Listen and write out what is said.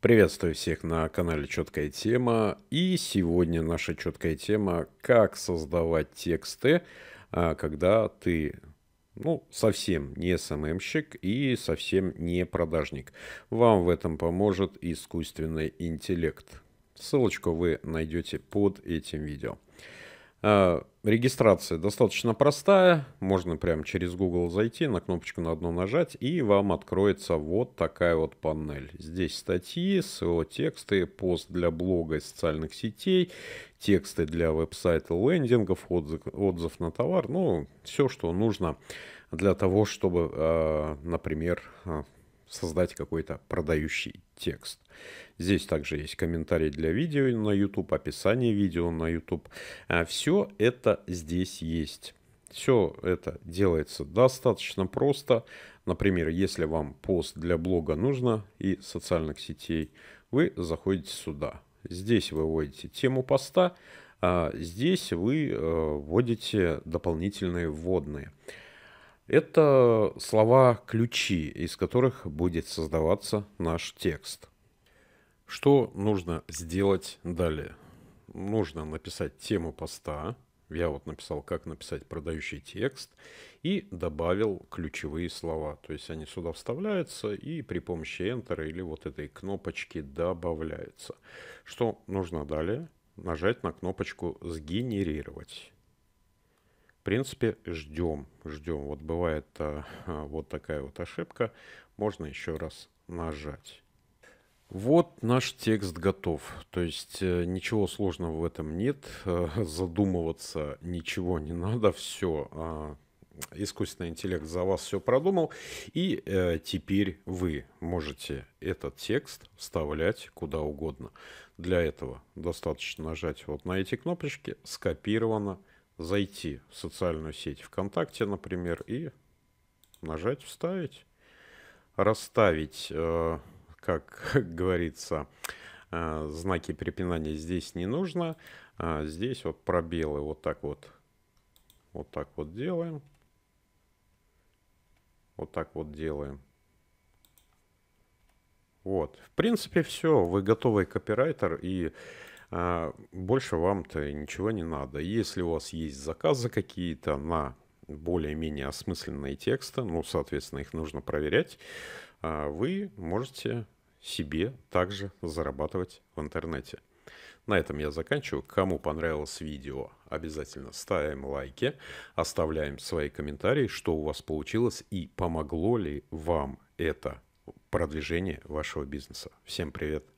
Приветствую всех на канале Четкая тема. И сегодня наша четкая тема – как создавать тексты, а, когда ты ну, совсем не СММщик и совсем не продажник. Вам в этом поможет искусственный интеллект. Ссылочку вы найдете под этим видео. А, регистрация достаточно простая. Можно прямо через Google зайти, на кнопочку на одну нажать, и вам откроется вот такая вот панель. Здесь статьи, SEO тексты, пост для блога и социальных сетей, тексты для веб-сайта, лендингов, отзыв, отзыв на товар. Ну, все, что нужно для того, чтобы, а, например, а, создать какой-то продающий текст. Здесь также есть комментарий для видео на YouTube, описание видео на YouTube. А, Все это здесь есть. Все это делается достаточно просто. Например, если вам пост для блога нужно и социальных сетей, вы заходите сюда. Здесь вы вводите тему поста, а здесь вы э, вводите дополнительные вводные. Это слова-ключи, из которых будет создаваться наш текст. Что нужно сделать далее? Нужно написать тему поста. Я вот написал, как написать продающий текст и добавил ключевые слова. То есть они сюда вставляются и при помощи Enter или вот этой кнопочки добавляются. Что нужно далее? Нажать на кнопочку «Сгенерировать» принципе, ждем, ждем. Вот бывает э, а, вот такая вот ошибка. Можно еще раз нажать. Вот наш текст готов. То есть э, ничего сложного в этом нет. Э, задумываться ничего не надо. Все а, искусственный интеллект за вас все продумал. И э, теперь вы можете этот текст вставлять куда угодно. Для этого достаточно нажать вот на эти кнопочки «Скопировано», зайти в социальную сеть ВКонтакте, например, и нажать «Вставить», расставить, э, как, говорится, э, знаки препинания здесь не нужно. А здесь вот пробелы вот так вот, вот так вот делаем. Вот так вот делаем. Вот, в принципе, все. Вы готовый копирайтер и а, больше вам-то ничего не надо. Если у вас есть заказы какие-то на более-менее осмысленные тексты, ну, соответственно, их нужно проверять, а, вы можете себе также зарабатывать в интернете. На этом я заканчиваю. Кому понравилось видео, обязательно ставим лайки, оставляем свои комментарии, что у вас получилось и помогло ли вам это продвижение вашего бизнеса. Всем привет!